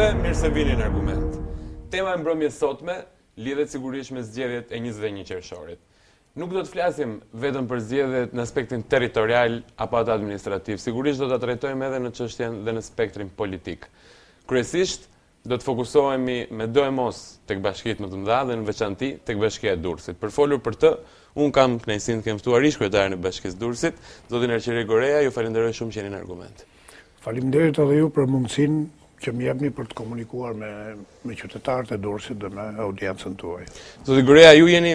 mirë se vini në argument. Tema e mbrëmjes sotme lidhet sigurisht me zgjedhjet e 21 qershorit. Nuk do të flasim vetëm për zgjedhjet në aspektin territorial apo atë administrativ, sigurisht do ta trajtojmë edhe në çështjen dhe në spektrin politik. Kryesisht do të fokusohemi me do e mos tek bashkitë më të mëdha dhe në veçanti tek bashkia e Durrësit. Për folur për të, un kam kënaqësinë të kemftuar ftuar ish kryetarin e bashkisë Durrësit, zotin Arçi Gorea, ju falenderoj shumë që jeni në argument. Faleminderit edhe ju për mundësinë që më jepni për të komunikuar me me qytetarët e Durrësit dhe me audiencën tuaj. Sot Gurea, ju jeni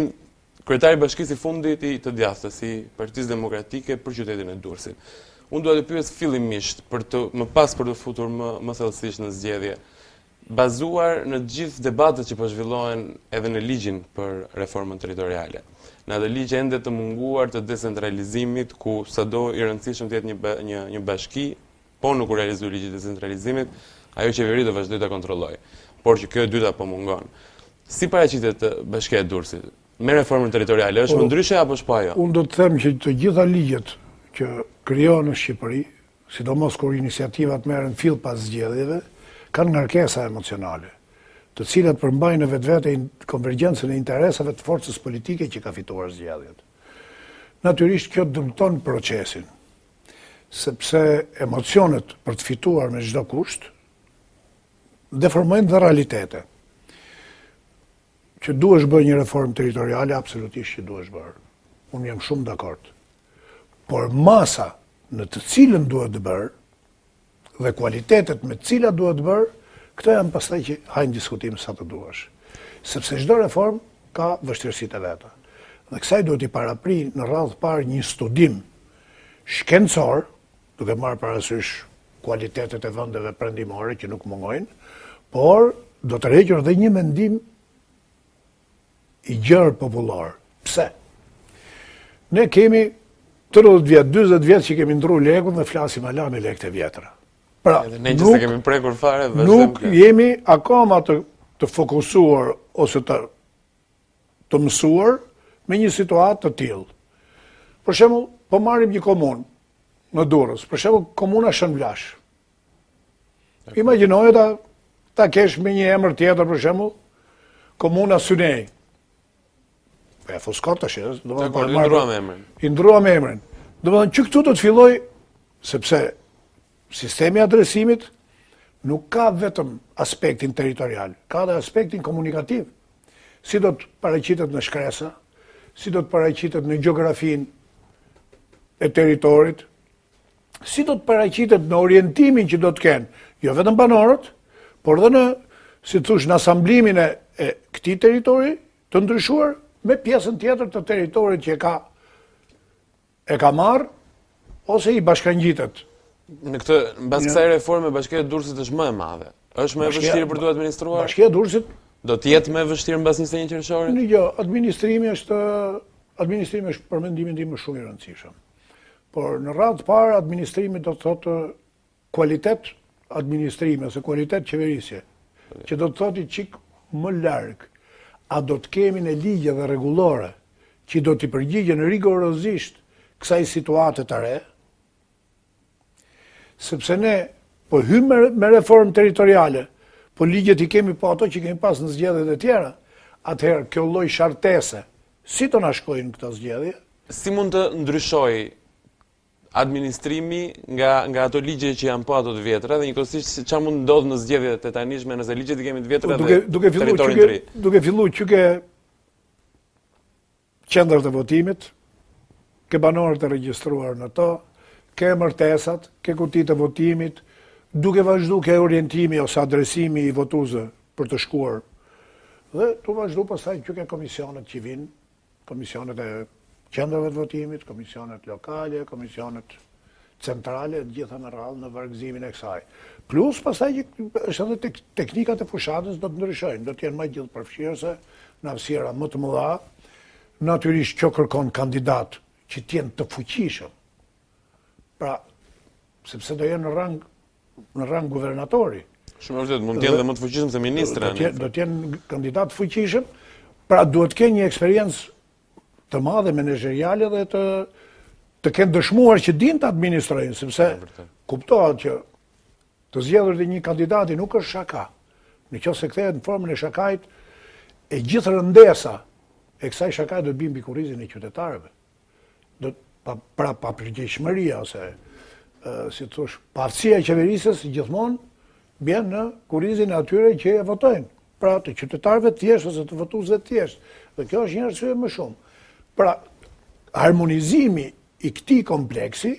kryetari i bashkisë së fundit i të djaftës, si Partisë Demokratike për qytetin e Durrësit. Unë dua të pyes fillimisht për të, më pas për të futur më më thellësisht në zgjedhje, bazuar në të gjithë debatet që po zhvillohen edhe në ligjin për reformën territoriale. Në ato ligje ende të munguar të decentralizimit, ku sado i rëndësishëm të jetë një një bashki, po nuk realizohet ligji i centralizimit ajo qeveri do vazhdoj ta kontrolloj. Por që kjo e dyta po mungon. Si paraqitet Bashkia e dursit, Me reformën territoriale është më po, ndryshe apo është po ajo? Unë do të them që të gjitha ligjet që krijohen në Shqipëri, sidomos kur iniciativat merren fill pas zgjedhjeve, kanë ngarkesa emocionale, të cilat përmbajnë në vetvete konvergjencën e interesave të forcës politike që ka fituar zgjedhjet. Natyrisht kjo dëmton procesin, sepse emocionet për të fituar me çdo kusht, deformojnë dhe realitete. Që du është bërë një reformë teritoriale, absolutisht që du është bërë. Unë jem shumë dakord. Por masa në të cilën duhet të bërë dhe kualitetet me cila duhet të bërë, këto janë pastaj që hajnë diskutimë sa të duash. Sepse çdo reform ka vështirësitë e veta. Dhe kësaj duhet i parapri në radhë parë një studim shkencor, duke marrë parasysh kualitetet e vendeve perëndimore që nuk mungojnë, por do të reqër dhe një mendim i gjërë popullar. Pse? Ne kemi 30 vjetë, 20 vjetë që kemi ndru lekun dhe flasim ala me lekte vjetra. Pra, ne nuk, kemi prekur fare, nuk jemi akoma të, të fokusuar ose të, të mësuar me një situatë të tjilë. Për shemë, po marim një komunë në Durës, për shemë, komuna Shënblash. Imaginojë ta ta kesh me një emër tjetër për shembull, komuna Synej. Po e fos tash, do të marr emrin. I ndrua me emrin. Do të thonë që këtu do të filloj sepse sistemi i adresimit nuk ka vetëm aspektin territorial, ka edhe aspektin komunikativ. Si do të paraqitet në shkresa, si do të paraqitet në gjeografinë e territorit, si do të paraqitet në orientimin që do të kenë, jo vetëm banorët, por dhe në, si të thush, në asamblimin e këti teritori të ndryshuar me pjesën tjetër të teritorit që e ka marë, ose i bashkan Në këtë, në basë reforme, bashkja e dursit është më e madhe. është më e vështirë për të administruar? Bashkja e dursit... Do tjetë më e vështirë në basë njështë një qërëshore? Në gjë, administrimi është... Administrimi është përmendimin di më shumë i rëndësishëm. Por në ratë parë, administrimi do të thotë kualitet administrime, se kualitet qeverisje, që do të thoti qik më larkë, a do të kemi në ligje dhe regulore që do t'i përgjigje në rigorozisht kësaj situatet të re, sepse ne po hymë me reformë teritoriale, po ligje t'i kemi po ato që kemi pas në zgjede e tjera, atëherë kjo loj shartese, si të nashkojnë këta zgjedhje? Si mund të ndryshoj administrimi nga nga ato ligje që janë po ato të vjetra dhe njëkohësisht çfarë mund ndodh në zgjedhjet e tetanishme nëse ligjet i kemi të vjetra po, duke duke filluar të duke, duke fillu që ke qendrat të votimit ke banorët e regjistruar në to ke mërtesat, ke kuti të votimit duke vazhduar ke orientimi ose adresimi i votuesve për të shkuar dhe tu vazhdu pasaj që ke komisionet që vinë komisionet e qendrave të votimit, komisionet lokale, komisionet centrale, të gjitha në rralë në vargëzimin e kësaj. Plus, pasaj që është edhe teknikat e fushatës do të ndryshojnë, do të jenë më gjithë përfshirëse, në afsira më të mëdha, naturisht që kërkon kandidat që tjenë të fuqishëm, pra, sepse do jenë në rang, në rang guvernatori. Shumë vërtet, mund tjenë dhe, më të fuqishëm se ministra. Do tjenë, kandidat fuqishëm, pra duhet të kenë një eksperiencë të madhe menegjeriale dhe të të kenë dëshmuar që din të administrojnë, sepse kuptohat që të zgjedhër dhe një kandidati nuk është shaka, në që se kthejet në formën e shakajt, e gjithë rëndesa e kësaj shakajt do të bimbi kurizin e qytetarëve. Do pa, pra pa përgjishmëria, ose si të shë, e qeverisës gjithmonë bjenë në kurizin e atyre që e votojnë. Pra të qytetarëve tjeshtë ose të votuzve tjeshtë. Dhe kjo është një rësue më shumë. Pra, harmonizimi i këti kompleksi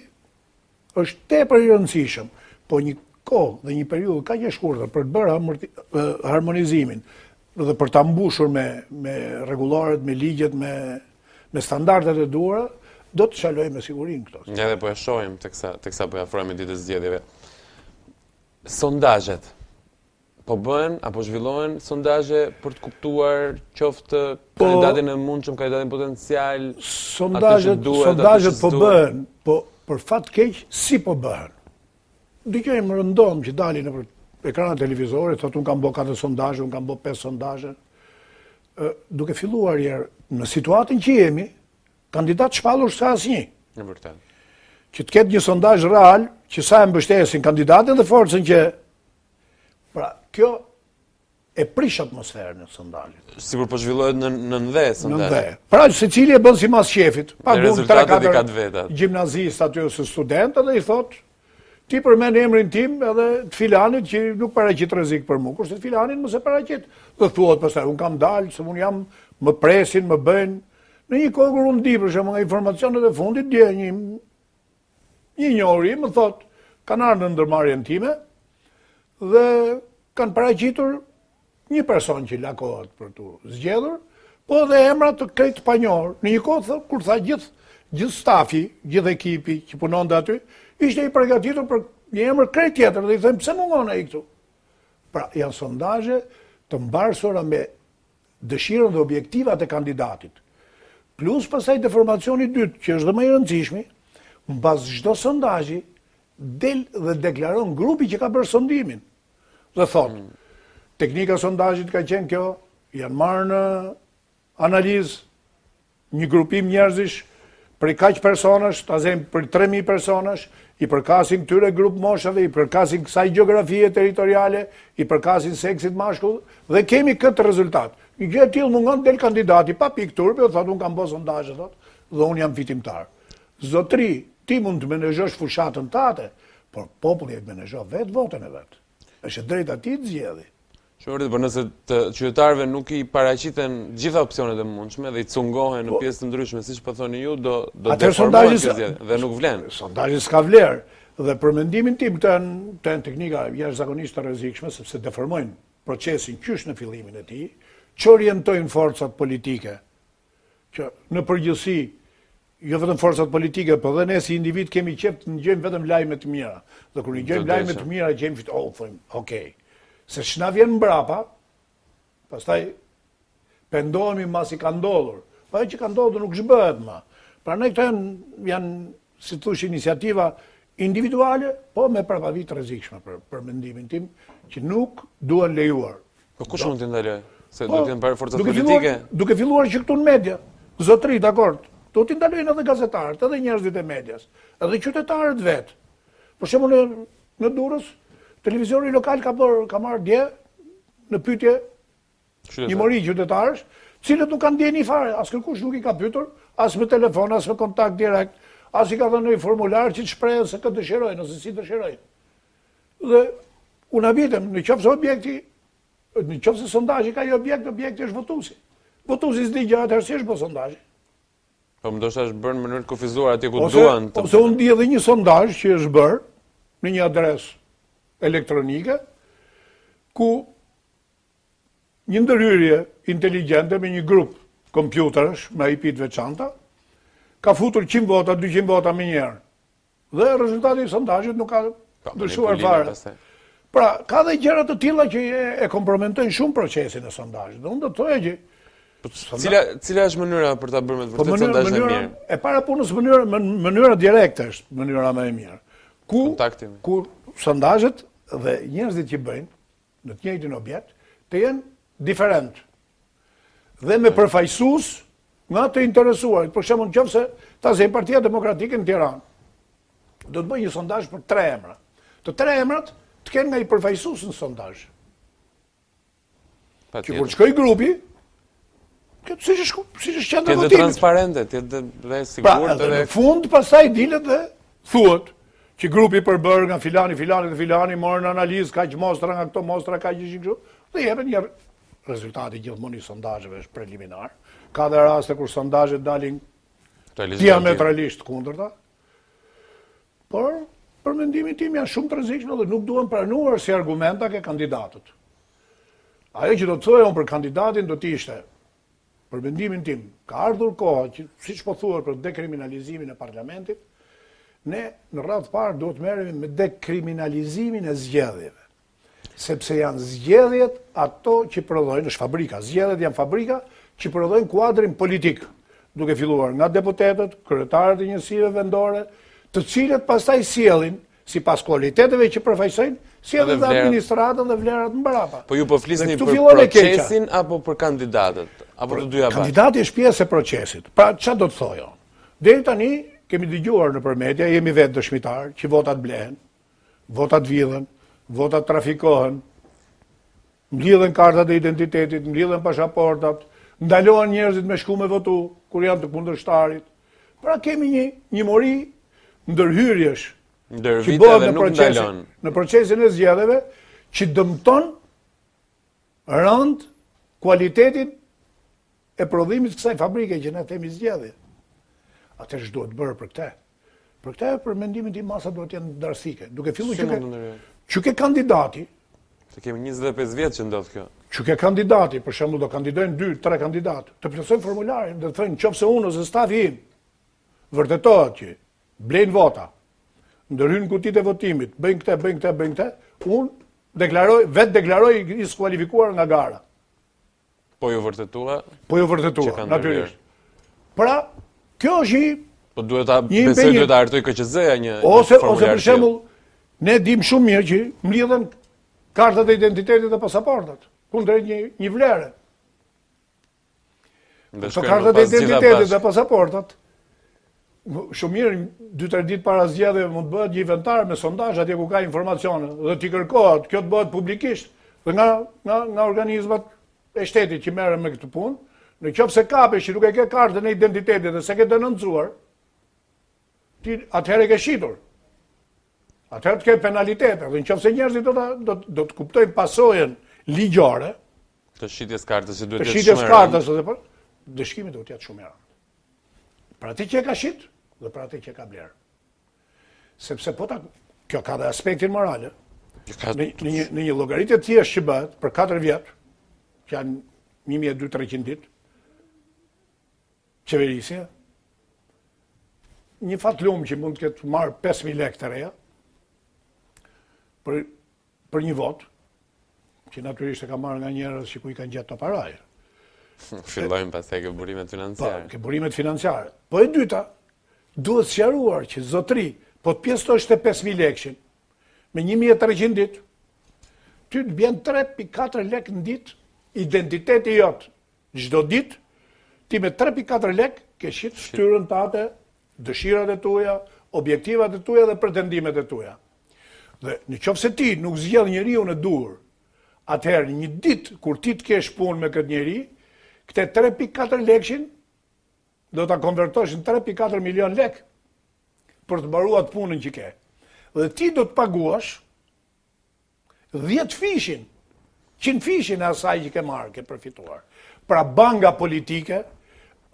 është te për i rëndësishëm, po një kohë dhe një periudë ka një shkurë dhe për të bërë harmonizimin dhe për të ambushur me regularet, me ligjet, me standartet e duara, do të shaloj me sigurin këto. Një dhe po e shojmë të kësa po e afrojmë i ditës gjedive. Sondajet, po bën apo zhvillohen sondazhe për të kuptuar qoftë po, kandidatin e mundshëm, kandidatin potencial? Sondazhet, sondazhet po bëhen, po për fat keq si po bëhen. Dëgjojmë rëndom që dalin në ekranet televizore, thotë un kam bërë katër sondazhe, un kam bërë pesë sondazhe. Ë duke filluar jer në situatën që jemi, kandidat shpallur sa asnjë. Në vërtetë. Që të ketë një sondazh real që sa e mbështesin kandidatin dhe forcën që Pra, kjo e prish atmosferën e sëndalit. Si për përshvillohet po në në dhe Pra që se cili e bënë si mas shefit. Pa në rezultatet i ka të vetat. Gjimnazist aty ose student edhe i thot, ti përmen e emrin tim edhe të filanit që nuk para qitë rëzik për mu, kurse të filanit më se para qitë. Dhe thuot përsa, unë kam dalë, se unë jam më presin, më bëjnë. Në një kohë kër unë di për shumë nga informacionet e fundit, dje një, një më time, dhe kanë paraqitur një person që lakohet për të zgjedhur, po dhe emra të krejt panjohur. Në një kohë kur tha gjithë gjithë stafi, gjithë ekipi që punon dhe aty, ishte i përgatitur për një emër krejt tjetër dhe i thëmë pëse mungon e i këtu. Pra, janë sondaje të mbarsora me dëshirën dhe objektivat e kandidatit. Plus pasaj deformacioni dytë, që është dhe më i rëndësishmi, në bazë gjdo sondaje, del dhe deklaron grupi që ka bërë sondimin dhe thonë, teknika sondajit ka qenë kjo, janë marë në analizë, një grupim njerëzish, për i kaqë personës, të azem për 3.000 personës, i përkasin këtyre grupë moshëve, i përkasin kësaj geografie teritoriale, i përkasin seksit mashku, dhe kemi këtë rezultat. Një gjë t'ilë mungon del kandidati, pa pikë turpi, dhe thotë, unë kam bësë sondajë, dhe thotë, dhe unë jam fitimtar. Zotri, ti mund të menezhosh fushatën tate, por populli e të menezhosh vetë votën e vetë është drejt ati të zjedhi. Shurit, për nëse të qytetarve nuk i paraqiten gjitha opcionet e mundshme dhe i cungohen në po. pjesë të ndryshme, si që përthoni po ju, do deformohen të zjedhi dhe nuk vlenë. Sondajës ka vlerë dhe për mendimin tim të e në teknika jashtë zakonisht të rezikshme, sepse deformojnë procesin qysh në fillimin e ti, që orientojnë forcat politike, që në përgjësi jo vetëm forësat politike, për po dhe ne si individ kemi qëpë të në gjëjmë vetëm lajmet të mira. Dhe kërë në gjëjmë lajmet të mira, gjëjmë fitë, oh, thëjmë, okej. Se shna vjenë mbrapa, pas taj pëndohemi ma si ka ndodhur. Pa po e që ka ndodhur nuk shbëhet ma. Pra ne këto janë, si të thush, iniciativa individuale, po me prapa vitë rezikshme për mendimin tim, që nuk duen lejuar. Po kush mund të ndalë? Se po, duhet të ndalë forësat politike? Duke filluar që këtu në zotri, dakordë. Do t'i ndalojnë edhe gazetarët, edhe njerëzit e medjas, edhe qytetarët vetë. Por shumë në durës, televizori lokal ka bërë, ka marrë dje, në pytje, një mori qytetarës, cilët nuk kanë dje një fare, as kërkush nuk i ka pytur, asë me telefon, asë me kontakt direkt, asë i ka dhe në formular që të shprejë, se këtë të shirojnë, nëse si të Dhe, unë abitëm, në qëfëse objekti, në qëfëse sondajë, ka i objekt, objekti është votusi. Votusi së një gjatë, hërësishë po sondajë. Po më do bërë në mënyrë të kufizuar ati ku duan të... Ose unë di edhe një sondaj që është bërë në një adres elektronike, ku një ndëryrje inteligente me një grupë kompjutërësh me IP të veçanta, ka futur 100 vota, 200 vota më njerë. Dhe rezultati i sondajit nuk ka ndryshuar farë. Pra, ka dhe gjëra të tila që e komprometojnë shumë procesin e sondajit. Dhe unë do të të e Po, po, cila, cila është mënyra për ta bërë me të po, vërtetë po sondazhin e mirë? E para punës mënyra mënyra direkte është mënyra më e mirë. Ku Ku sondazhet dhe njerëzit që bëjnë në të njëjtin objekt të jenë diferent. Dhe me hmm. përfaqësues nga të interesuarit. Për shembull, nëse ta zë Partia Demokratike në Tiranë, do të bëjë një sondazh për tre emra. Të tre emrat të kenë nga i përfaqësues në sondazh. Që kur grupi, këtë si që shku, si që shkjendë votimit. Këtë dhe transparente, të dhe sigur pra, të dhe... në fund, pasaj dilet dhe thuët, që grupi përbër nga filani, filani dhe filani, morën analizë, ka që mostra nga këto mostra, ka që që që dhe jepe një rezultati gjithë mund i sondajëve është preliminar. Ka dhe raste kur sondajët dalin diametralisht kundërta, por për mendimin tim janë shumë të rëzikshme dhe nuk duhen pranuar si argumenta ke kandidatët. Ajo që do të thojë unë për kandidatin do të ishte për mendimin tim, ka ardhur koha që, si që po thua për dekriminalizimin e parlamentit, ne në ratë parë do të merim me dekriminalizimin e zgjedhjeve. Sepse janë zgjedhjet ato që prodhojnë, është fabrika, zgjedhjet janë fabrika që prodhojnë kuadrin politikë, duke filluar nga deputetet, kërëtarët e njësive vendore, të cilët pastaj sielin, si pas kualiteteve që përfajsojnë, si edhe dhe administratën dhe vlerat në mbarapa. Po ju po për procesin apo për kandidatët? apo Kandidati është pjesë e procesit. Pra që do të thojë? Deri tani kemi dëgjuar nëpër media, jemi vetë dëshmitar që votat blehen, votat vjedhen, votat trafikohen, mblidhen kartat e identitetit, mblidhen pasaportat, ndalohen njerëzit me shku me votu kur janë të kundërshtarit. Pra kemi një një mori ndërhyrjesh ndër viteve në procesin e zgjedhjeve që dëmton rënd kualitetit e prodhimit kësaj fabrike që ne themi zgjedhje. Atë çdo të bërë për këtë. Për këtë për mendimin tim masa do të jenë darsike, duke filluar që ke, që ke kandidati. Se kemi 25 vjet që ndodh kjo. Që ke kandidati, për shembull do kandidojnë 2-3 kandidat, të plotësojnë formularin, do të thonë nëse unë ose stafi im vërtetohet që blejnë vota, ndërhyn kutitë e votimit, bëjnë këtë, bëjnë këtë, bëjnë këtë, unë deklaroj, vetë deklaroj i skualifikuar nga gara. Po ju vërtetua? Po ju vërtetua, natyrisht. Pra, kjo është një... Po duhet ta besoj, duhet ta hartoj KQZ-ja një ose, formulli Ose për shembull, ne dim shumë mirë që mlidhen kartat e identitetit dhe pasaportat, kundrejt një, një vlere. Dhe shkojnë pas gjitha identitetit dhe pasaportat, shumë mirë, 2-3 ditë para zgjedhje mund të bëhet një inventar me sondazh atje ku ka informacione dhe ti kërkohet, kjo të bëhet publikisht dhe nga nga nga organizmat e shtetit që merë me këtë punë, në qëpë se kapës që nuk e ke kartën e identitetit dhe se ke të nëndzuar, atëherë e ke shqitur. Atëherë të ke penalitet, dhe në qëpë se njerëzit do të kuptojnë pasojen ligjore, të shqitjes kartës, të shqitjes kartës, dhe për, dëshkimit do të jetë shumë e rafë. Pra ti që e ka shqit, dhe pra ti që e ka blerë. Sepse po ta, kjo ka dhe aspektin moralë, eh? në një logaritet tjesht që bëhet për 4 vjetë, që janë 1200-1300 dit, qeverisje, një fatë lumë që mund të këtë marë 5.000 lekë të reja, për, për një votë, që naturisht e ka marrë nga njerës që ku i kanë gjatë të parajë. Fillojmë pas e ke burimet financiare. Pa, po, ke burimet financiare. Po e dyta, duhet sjaruar që zotri, po të pjesë të 5.000 lekëshin, me 1.300 ditë, ty të bjenë 3.4 lekë në ditë identiteti jotë gjdo dit, ti me 3.4 lek ke shqitë shtyrën të ate, dëshirat e tuja, objektivat e tuja dhe pretendimet e tuja. Dhe në qofë se ti nuk zgjell njëri unë e dur, atëherë një dit, kur ti të kesh punë me këtë njëri, këte 3.4 lekshin, do të konvertosh në 3.4 milion lek për të baruat punën që ke. Dhe ti do të paguash 10 fishin qinë fishin asaj që ke marrë, ke përfituar. Pra banga politike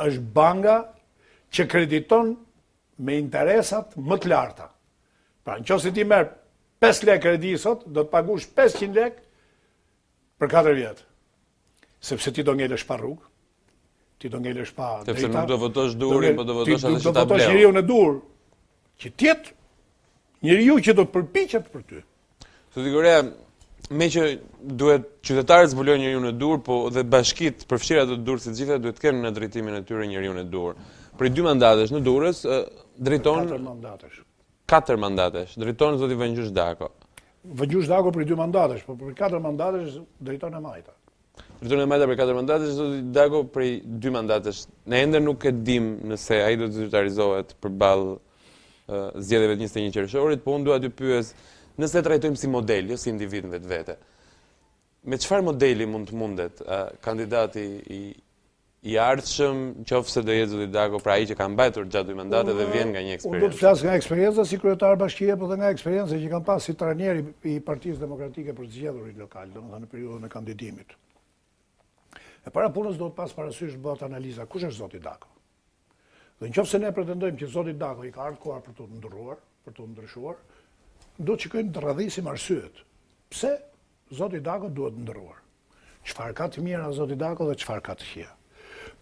është banga që krediton me interesat më të larta. Pra në qësë ti merë 5 lek kredisot, do të pagush 500 lek për 4 vjetë. Sepse ti do ngellësh pa rrugë, ti do ngellësh pa drejta. Sepse nuk do votosh durin, po do votosh atë që ta bleu. Ti do votosh njëriu në dur, që tjetë njëriu që do të përpichet për ty. Së të me që duhet qytetarët zbulojnë njëri unë e dur, po dhe bashkit përfshira të dur si gjitha, duhet kemë në drejtimin e tyre njëri unë e dur. Për i dy mandatesh në durës, drejton... Katër mandatesh. Katër mandatesh. Drejtonë, zoti Vëngjush Dako. Vëngjush Dako për i dy mandatesh, po për i katër mandatesh, drejton e majta. Drejton e majta për i katër mandatesh, zoti Dako për i dy mandatesh. Në ende nuk e dim nëse a i do të zyrtarizohet për balë zjedheve të 21 qërëshorit, po unë duha të pyës nëse trajtojmë si model, jo si individ në vetë vete, me qëfar modeli mund të mundet kandidati i i ardhëshëm, që ofëse do jetë Zotit dago pra i që kam bajtur gjatë dujë mandate dhe vjen nga një eksperiencë. Unë do të flasë nga eksperiencë, si kryetarë bashkije, për po dhe nga eksperiencë që kam pasë si trajnjeri i partijës demokratike për zgjedhurit lokal, do më dhe në periodën e kandidimit. E para punës do të pasë parasysh bët analiza, kush është zotit dago? Dhe në ne pretendojmë që zotit dago i ka ardhë kohar për të ndërruar, për të ndërshuar, do të shikojmë të rradhisim arsyet. Pse Zoti Dako duhet ndërruar? Çfarë ka të mira Zoti Dako dhe çfarë ka të keqja?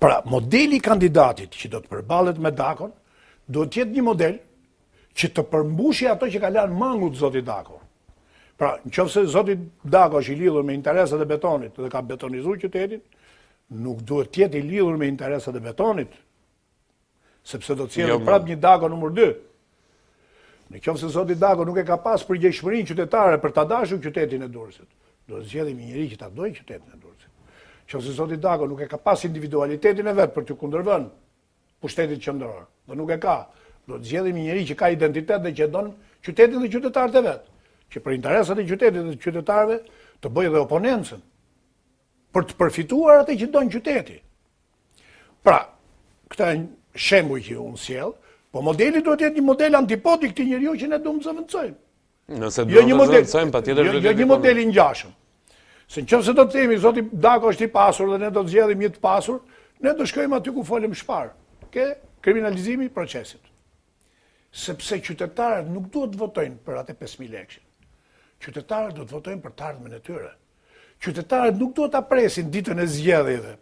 Pra, modeli i kandidatit që do të përballet me Dakon do të jetë një model që të përmbushi ato që ka lanë mangut Zoti Dako. Pra, në qëfë Zotit Zoti Dako është i lidhur me interesat e betonit dhe ka betonizu qytetin, nuk duhet tjetë i lidhur me interesat e betonit, sepse do të cilë në jo, prap një Dako nëmër Në qofë se Zotit Dago nuk e ka pas për gjeshmërin qytetare për të dashu qytetin e Durësit, do të zgjedhim një njëri që të dojnë qytetin e Durësit. Qofë se Zotit Dago nuk e ka pas individualitetin e vetë për të kundërvën pushtetit qëndërë, dhe nuk e ka, do të zgjedhim një njëri që ka identitet dhe që donë qytetin dhe qytetarët e vetë, që për interesat e qytetit dhe qytetarëve të bëjë dhe oponencën, për të përfituar atë që donë qyteti. Pra, këta shembuj që unë Po modeli duhet jetë një model antipoti këti njëri u që ne jo duhet më zëvëndësojmë. Jo- jo nëse duhet më zëvëndësojmë, pa tjetër duhet më Jo një modeli në gjashëm. Se në që se do të temi, zoti Dako është i pasur dhe ne do të zjedhë i mjetë pasur, ne do shkojmë aty ku folim shparë. Ke kriminalizimi procesit. Sepse qytetarët nuk duhet të votojnë për atë e 5.000 lekshin. Qytetarët duhet të votojnë për tarnë më në tyre. Qytetarët nuk duhet të apresin ditën e zgjedhjeve.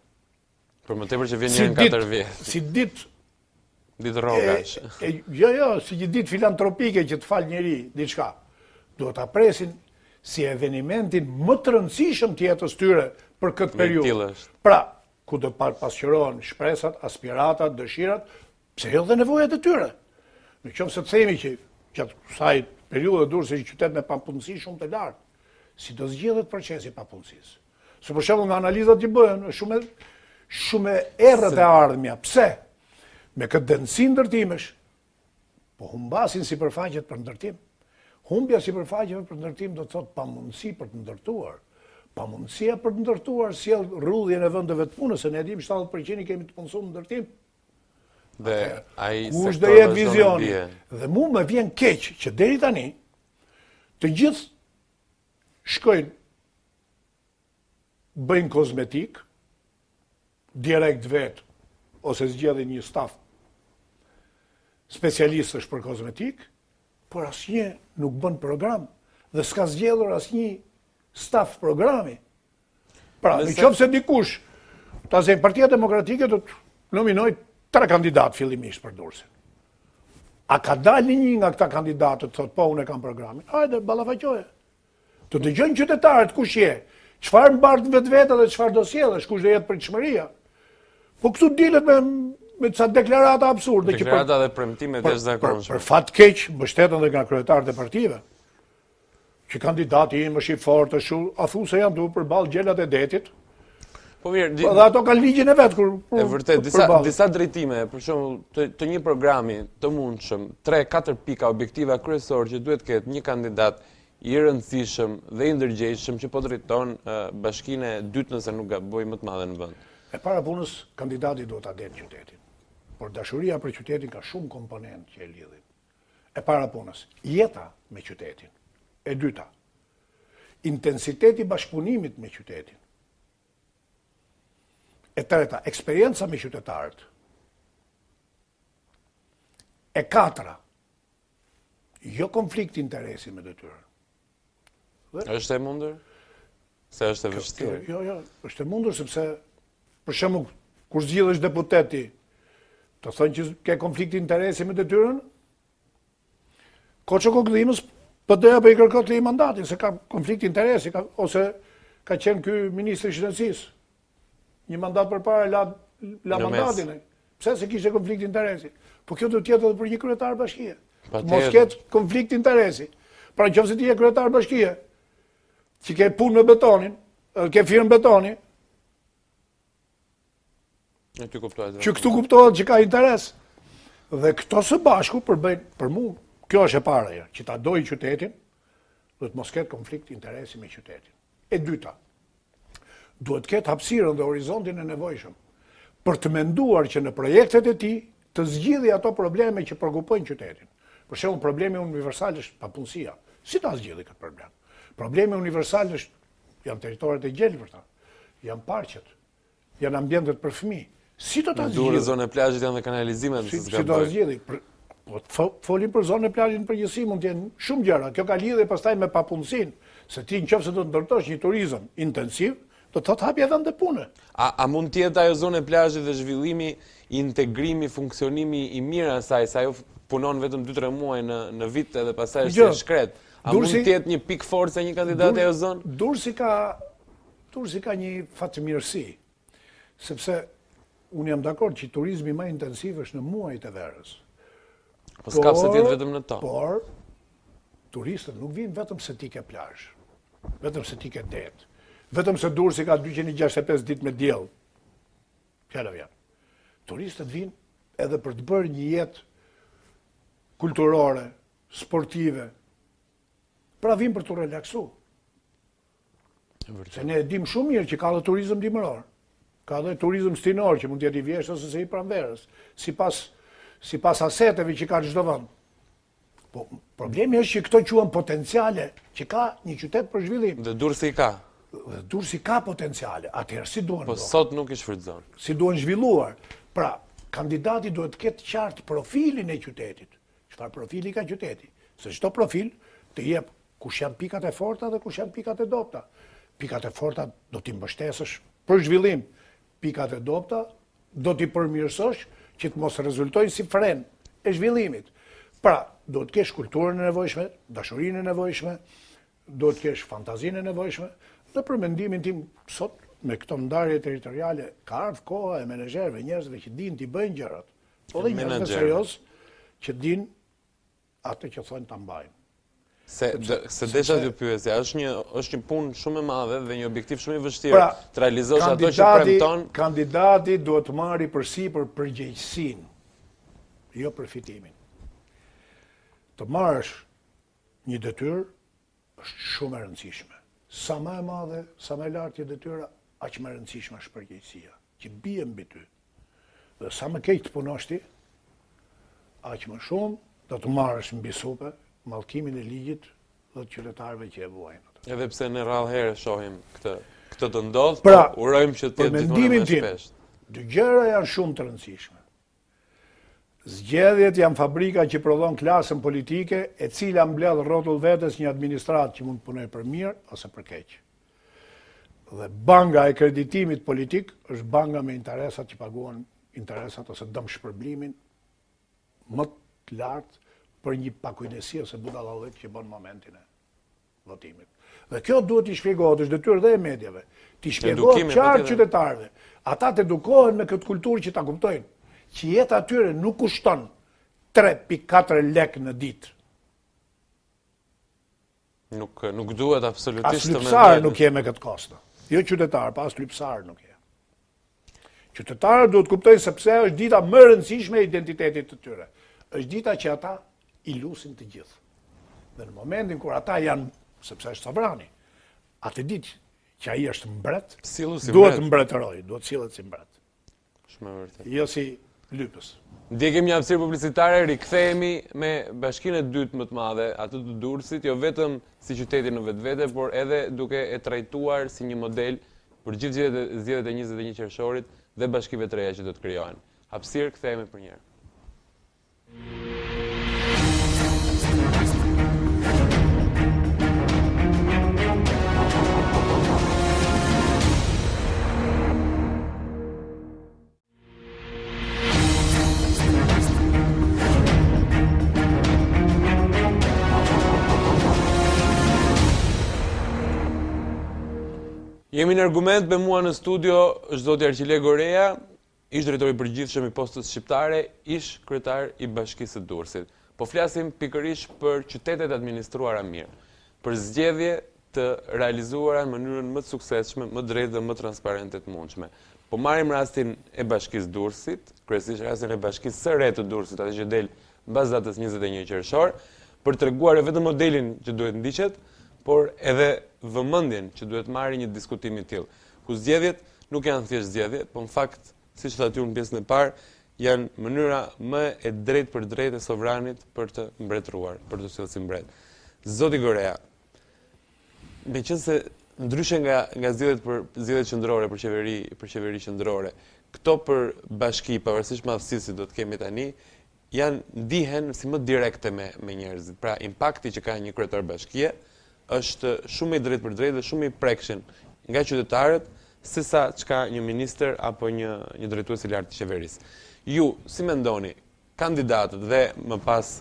Për më tepër që vjen një në 4 vjetë. Si ditë Dit roga. Jo, jo, si një dit filantropike që të falë njëri, diçka, duhet të apresin si evenimentin më të rëndësishëm jetës tyre për këtë periud. Pra, ku do të pasqyrohen shpresat, aspiratat, dëshirat, pse jo dhe nevojat e tyre. Në qëmë se të themi që gjatë kësaj periudet durës e qytet me papunësi shumë të lartë, si do zgjidhet procesi papunësis. Së përshemë nga analizat që bëhen, shumë, shumë erët e ardhëmja. Pse? me këtë dënsi ndërtimesh, po humbasin si përfaqet për ndërtim. Humbja si përfaqet për ndërtim do të thotë pa mundësi për të ndërtuar. Pa mundësia për të ndërtuar si e rrullin e vëndëve të punës, se ne edhim 70% kemi të punësu në ndërtim. Dhe aji sektorë në zonë bje. Dhe mu me vjen keqë që deri tani, të gjithë shkojnë, bëjnë kozmetikë, direkt vetë, ose zgjedhin një staff specialist është për kozmetik, por asnjë nuk bën program dhe s'ka zgjedhur asnjë staf programi. Pra, në qoftë se dikush ta zënë Partia Demokratike do të nominoj tre kandidat fillimisht për dorësin. A ka dalë një nga këta kandidatë të thotë, po, unë e kam programin. Hajde, balafajqoje. Të të gjënë qytetarët, kush je? Qëfar më bardë vetë vetë dhe qëfar dosje dhe shkush dhe jetë për qëmëria? Po këtu dilet me me çka deklarata absurde deklarata dhe premtimet e dezakons. për fat keq, mbështetën e nga kryetarët e partive. Që kandidati i mësh i fortë ështëu, a thu se janë tu përball gjelat e detit. Po mirë, po dha ato kalvigjen e vet kur e vërtet disa disa drejtime, për shembull, të një programi të mundshëm, 3-4 pika objektiva kryesorë që duhet të ketë një kandidat i rëndësishëm dhe i ndërgjegjshëm që po drejton bashkinë dytë nëse nuk gaboj më të madhe në vend. E para punës kandidati duhet ta dejtë qytetin por dashuria për qytetin ka shumë komponent që e lidhin. E para punës, jeta me qytetin. E dyta, intensiteti bashkëpunimit me qytetin. E treta, eksperienca me qytetarët. E katra, jo konflikt interesi me detyrën. Është e mundur? Se është e vështirë? Jo, jo, është e mundur sepse për shembull kur zgjidhesh deputeti të thënë që ke konflikt interesi me detyrën, koqë kokë dhimës, për dhe për i kërkot të i mandatin, se ka konflikt interesi, ka, ose ka qenë këj ministri shëtënësis, një mandat për para la, la mandatin, pëse se e konflikt interesi, po kjo të tjetë edhe për një kërëtar bashkije, mos ketë konflikt interesi, pra në se ti e kërëtar bashkije, që ke punë me betonin, ke firën betonin, që këtu kuptohet që ka interes. Dhe këto së bashku përbëjnë, për mu, kjo është e pare, që ta dojë qytetin, dhe të mos ketë konflikt interesi me qytetin. E dyta, duhet ketë hapsirën dhe horizontin e nevojshëm për të menduar që në projektet e ti të zgjidhi ato probleme që përgupojnë qytetin. Për shumë, problemi universal është papunësia. Si ta zgjidhi këtë problem? Problemi universal është janë teritorit e gjelë për janë parqet, janë ambjendet për fëmi, Si do ta zgjidhni? Durrë zonë plazhit janë dhe kanalizimet si, si, si do ta zgjidhni? Po folim për zonën e plazhit në përgjithësi mund të jenë shumë gjëra. Kjo ka lidhje pastaj me papunësin. se ti nëse do të ndërtosh një turizëm intensiv, do të hapje edhe ndë punë. A, a mund të jetë ajo zonë e plazhit dhe zhvillimi, integrimi, funksionimi i mirë asaj, sa ajo punon vetëm 2-3 muaj në në vit edhe pastaj është jo. shkret. A mund të jetë një force një ajo zonë? ka ka një fatmirësi. Sepse unë jam dakord që turizmi ma intensiv është në muajt e verës. Po s'ka se tjetë vetëm në ta. Por, turistët nuk vinë vetëm se ti ke plash, vetëm se ti ke det, vetëm se durë si ka 265 ditë me djelë. Kjallë vjenë. Turistët vinë edhe për të bërë një jetë kulturore, sportive, pra vinë për të relaksu. Se ne edhim shumë mirë që ka dhe turizm dimëror. Në Ka dhe turizm stinor që mund të jetë i vjeshtë ose se i pranverës, si pas aseteve që ka në gjithë Po, problemi është që këto quen potenciale që ka një qytet për zhvillim. Dhe dur si ka? Dhe dur si ka potenciale, atëherë si duen do. Po, sot nuk i shfridzon. Si duen zhvilluar. Pra, kandidati duhet këtë qartë profilin e qytetit. Qëfar profili ka qytetit? Se qëto profil të jep ku janë pikat e forta dhe ku janë pikat e dopta. Pikat e forta do t'i mbështesësh për zhvillim pikat e dopta, do t'i përmirësosh që të mos rezultojnë si fren e zhvillimit. Pra, do të kesh kulturën e nevojshme, dashurinë e nevojshme, do të kesh e nevojshme, dhe për mendimin tim sot me këto ndarje territoriale ka ardhur koha e menaxherëve, njerëzve që din ti bëjnë gjërat. Po dhe njerëz serioz që din atë që thonë ta mbajnë. Se desha të pyesja, është një punë shumë e madhe dhe një objektiv shumë i vështirë pra, të realizosh ato që premton. Kandidati duhet të marri përsi për përgjegjësin, jo për fitimin. Të marrësh një detyrë është shumë e rëndësishme. Sa ma e madhe, sa ma e lartë një detyra, a që më rëndësishme është përgjegjësia, që bie mbi ty. Dhe sa më kejtë punashti, a që më shumë, do të marrësh mbi supe, malkimin e ligjit dhe të qytetarëve që e vuajnë. Edhe pse në rralë herë shohim këtë këtë të ndodhë, pra, po urojmë që të jetë gjithmonë më tim, shpesh. Dy gjëra janë shumë të rëndësishme. Zgjedhjet janë fabrika që prodhon klasën politike e cila mbledh rrotull vetes një administratë që mund të punojë për mirë ose për keq. Dhe banga e kreditimit politik është banga me interesat që paguan interesat ose shpërblimin më të lartë për një pakujdesi ose budalallik që bën momentin e votimit. Dhe kjo duhet i shpjegohet, është detyrë dhe e medjave, ti shpjegohet qartë qytetarëve. Ata të edukohen me këtë kulturë që ta kuptojnë, që jeta atyre nuk kushton 3.4 lek në ditë. Nuk, nuk duhet absolutisht të me... As nuk je me këtë kosta. Jo qytetar, pa as lypsar nuk je. Qytetarë duhet kuptojnë sepse është dita më rëndësishme identitetit të tyre. është dita që ata i lusin të gjithë. Dhe në momentin kur ata janë, sepse është sovrani, atë ditë që ai është mbret, Duhet mbretëroj, duhet sillet si mbret. Shumë vërtet. Jo si lypës. Ndjekim një hapësirë publicitare, rikthehemi me bashkinë e dytë më të madhe, atë të Durrësit, jo vetëm si qyteti në vetvete, por edhe duke e trajtuar si një model për gjithë zgjedhjet e 21 qershorit dhe bashkive të reja që do të krijohen. Hapësirë kthehemi për një herë. Jemi në argument me mua në studio, Zoti Arqile Gorea, ish drejtori për gjithë shëmi postës shqiptare, ish kretar i bashkisë dursit. Po flasim pikërish për qytetet administruara mirë, për zgjedhje të realizuara në mënyrën më të sukseshme, më drejtë dhe më transparentet mundshme. Po marim rastin e bashkisë dursit, kresisht rastin e bashkisë sërre të dursit, atë që delë në bazë datës 21 qërëshorë, për të reguar e vetë modelin që duhet ndiqet, por edhe vëmëndjen që duhet marri një diskutimi tillë. ku zgjedhjet nuk janë thjesht zgjedhje, po në fakt, si që të në pjesën e parë, janë mënyra më e drejt për drejt e sovranit për të mbretruar, për të sëllësi mbret. Zoti Gorea, me qënë se ndryshe nga, nga zgjedhjet për zgjedhjet qëndrore, për qeveri, për qeveri qëndrore, këto për bashki, pavarësisht më afsisit do të kemi tani, janë ndihen si më direkte me, me njerëzit. Pra, impakti që ka një kryetar bashkie është shumë i drejtë për drejtë dhe shumë i prekshin nga qytetarët se sa ka një minister apo një, një drejtuës i lartë të qeveris. Ju, si me ndoni, kandidatët dhe më pas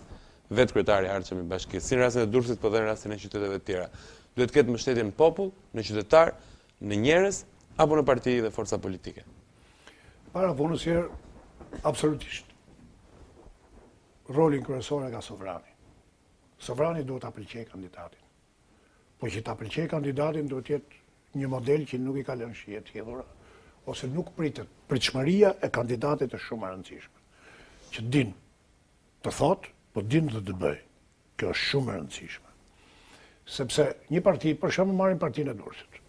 vetë kretari Arqemi Bashki, si në rrasin e dursit, po dhe në rrasin e qyteteve tjera, duhet këtë mështetjen popull, në qytetar, në njerës, apo në parti dhe forca politike? Para vonës jërë, absolutisht, rolin kërësore ka Sovrani. Sovrani duhet të apëlqej kandidatit. Po që ta përqej kandidatin duhet jetë një model që nuk i ka lënë shi të hidhura, ose nuk pritët. përqëmëria e kandidatit është shumë rëndësishme. Që din të thotë, po din dhe të bëjë. Kjo është shumë rëndësishme. Sepse një parti, për po shumë marim partin e dursit,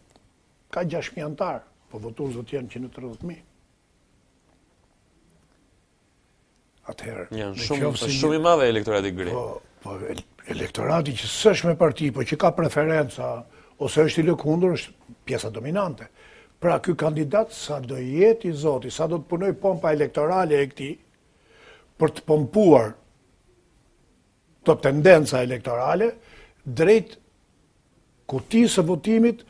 ka 6.000 antarë, po votur zë tjenë 130.000. Atëherë, në qovë si... Shumë i madhe elektorat i gri. Po, po, elektorati që së është me parti, po që ka preferenca, ose është i lëkundur, është pjesa dominante. Pra, kjo kandidat, sa do jetë i zoti, sa do të punoj pompa elektorale e këti, për të pompuar të tendenca elektorale, drejt kuti së votimit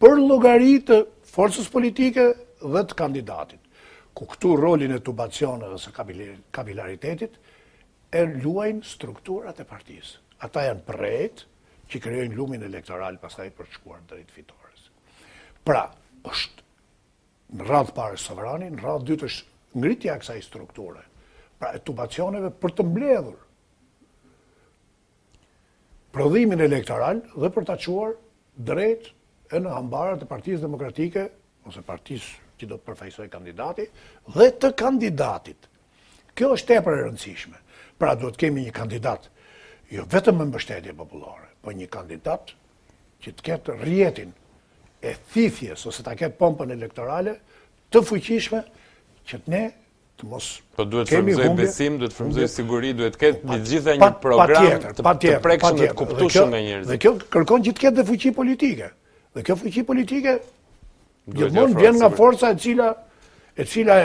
për logaritë të forësës politike dhe të kandidatit. Ku këtu rolin e tubacionë dhe së kabilaritetit, e luajnë strukturat e partisë. Ata janë përrejt që kryojnë lumin elektoral pas tajtë për të shkuar në drejt fitores. Pra, është në radhë parë sovrani, në radhë dytë është ngritja kësa i strukture, pra e tubacioneve për të mbledhur prodhimin elektoral dhe për të quar drejt e në ambarat të partijës demokratike, ose partijës që do të përfajsoj kandidati, dhe të kandidatit. Kjo është e për e rëndësishme. Pra, do të kemi një kandidat jo vetëm me mbështetje populare, po një kandidat që të ketë rjetin e thithjes ose të ketë pompën elektorale të fuqishme që të ne të mos kemi Po duhet të fërmëzoj besim, duhet të fërmëzoj siguri, duhet të ketë një gjitha një program të prekshën dhe të kuptushën nga njerëzit. Dhe kjo kërkon që të ketë dhe fuqi politike. Dhe kjo fuqi politike gjithmonë mund vjen nga forca e cila e cila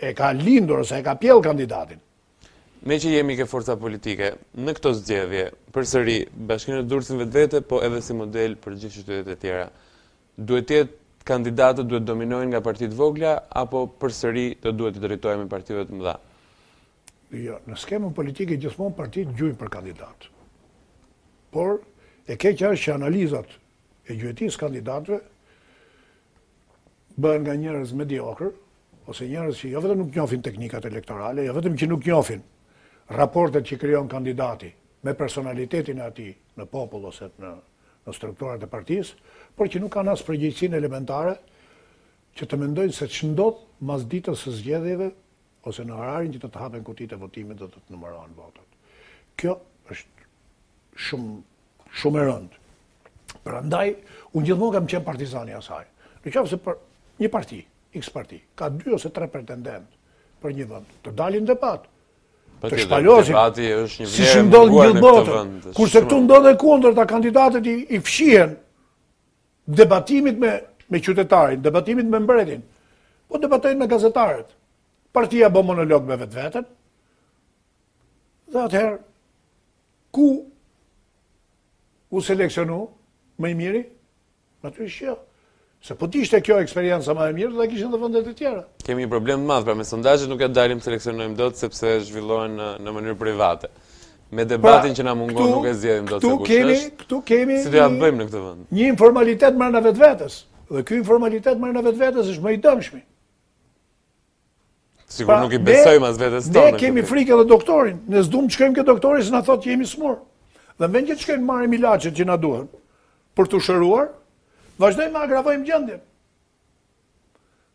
e ka lindur ose e ka pjell kandidatin. Me që jemi ke forca politike, në këto zgjedhje, për sëri, bashkinë të durësin vetë vete, po edhe si model për gjithë qytetet e tjera, duhet tjetë kandidatët duhet dominojnë nga partit vogla, apo për sëri të duhet të drejtojnë me partive të mëdha? Jo, në skemën politike, gjithmonë partit gjujnë për kandidatë. Por, e ke që është që analizat e gjujetis kandidatëve bëhen nga njërës mediokrë, ose njerës që jo vetëm nuk njofin teknikat elektorale, jo vetëm që nuk njofin raportet që kryon kandidati me personalitetin e ati në popull ose në, në strukturat e partijës, por që nuk kanë asë përgjithsin elementare që të mendojnë se që ndodhë mas ditës së zgjedhjeve ose në hararin që të të hapen kutit e votimit dhe të të numëran votat. Kjo është shumë, shumë e rëndë. Për andaj, unë gjithmonë kam qenë partizani asaj. Në qafë se për një parti, x parti, ka dy ose tre pretendent për një vënd, të dalin debatë, të shpallosim. si është një vjerë më guaj në Kurse këtu ndonë e kondër, të kandidatet i fshien debatimit me qytetarin, debatimit me mbredin, po debatajnë me gazetarët. Partia bë monolog me vetë vetën, dhe atëherë, ku u seleksionu, më i miri, në të shqia. Se po kjo eksperienca ma e mirë, dhe kishin dhe vëndet e tjera. Kemi problem të madhë, pra me sondajët nuk e dalim seleksionojmë do të sepse zhvillohen në mënyrë private. Me pra, debatin që na mungon nuk e zjedhim do të se kushtë është. Këtu kemi një informalitet mërë në vetë vetës. Dhe kjo informalitet mërë në vetë vetës është më i dëmshmi. Sigur pra, nuk i besojmë as vetës tonë. Ne kemi frike dhe doktorin. Ne zdumë që kemë këtë doktorin se na thotë që jemi smurë. Dhe në vend që që kemë që na duhen për të shëruar, vazhdojmë a agravojmë gjëndjen.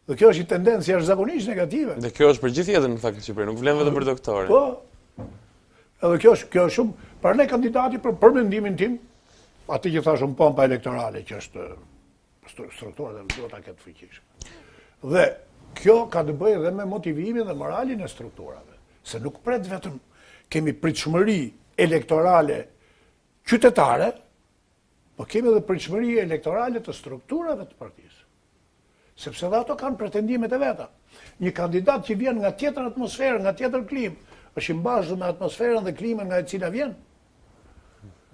Dhe kjo është i tendenci, është zakonisht negative. Dhe kjo është për gjithë jetën në fakt në Shqipëri, nuk vlenë vetëm për doktore. Po, edhe kjo është, kjo është shumë, për ne kandidati për përmendimin tim, ati që thashëm në pompa elektorale, që është struktura dhe duhet a këtë fëjqishë. Dhe kjo ka të bëjë dhe me motivimin dhe moralin e strukturave, se nuk pret vetëm kemi pritëshmëri elektorale qytetare, po kemi edhe e elektorale të strukturave të partisë. Sepse dhe ato kanë pretendimet e veta. Një kandidat që vjen nga tjetër atmosferë, nga tjetër klim, është i mbashdhur me atmosferën dhe klimën nga e cila vjen.